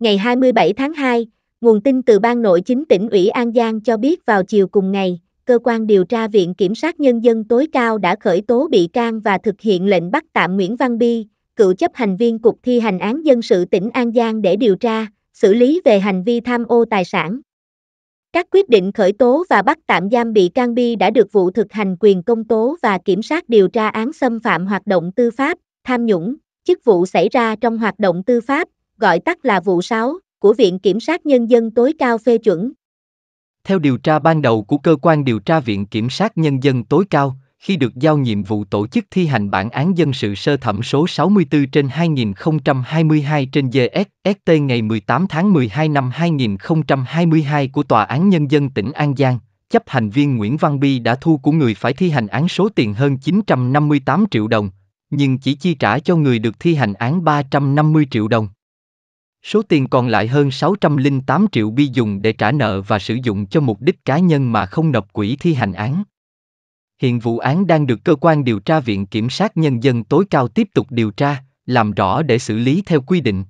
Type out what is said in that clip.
Ngày 27 tháng 2, nguồn tin từ Ban Nội chính tỉnh ủy An Giang cho biết vào chiều cùng ngày, cơ quan điều tra Viện Kiểm sát Nhân dân tối cao đã khởi tố bị can và thực hiện lệnh bắt tạm Nguyễn Văn Bi, cựu chấp hành viên Cục thi hành án dân sự tỉnh An Giang để điều tra, xử lý về hành vi tham ô tài sản. Các quyết định khởi tố và bắt tạm giam bị can Bi đã được vụ thực hành quyền công tố và kiểm sát điều tra án xâm phạm hoạt động tư pháp, tham nhũng, chức vụ xảy ra trong hoạt động tư pháp, gọi tắt là vụ 6, của Viện Kiểm sát Nhân dân tối cao phê chuẩn. Theo điều tra ban đầu của Cơ quan Điều tra Viện Kiểm sát Nhân dân tối cao, khi được giao nhiệm vụ tổ chức thi hành bản án dân sự sơ thẩm số 64 trên 2022 trên GSST ngày 18 tháng 12 năm 2022 của Tòa án Nhân dân tỉnh An Giang, chấp hành viên Nguyễn Văn Bi đã thu của người phải thi hành án số tiền hơn 958 triệu đồng, nhưng chỉ chi trả cho người được thi hành án 350 triệu đồng. Số tiền còn lại hơn 608 triệu bi dùng để trả nợ và sử dụng cho mục đích cá nhân mà không nộp quỹ thi hành án. Hiện vụ án đang được cơ quan điều tra Viện Kiểm sát Nhân dân tối cao tiếp tục điều tra, làm rõ để xử lý theo quy định.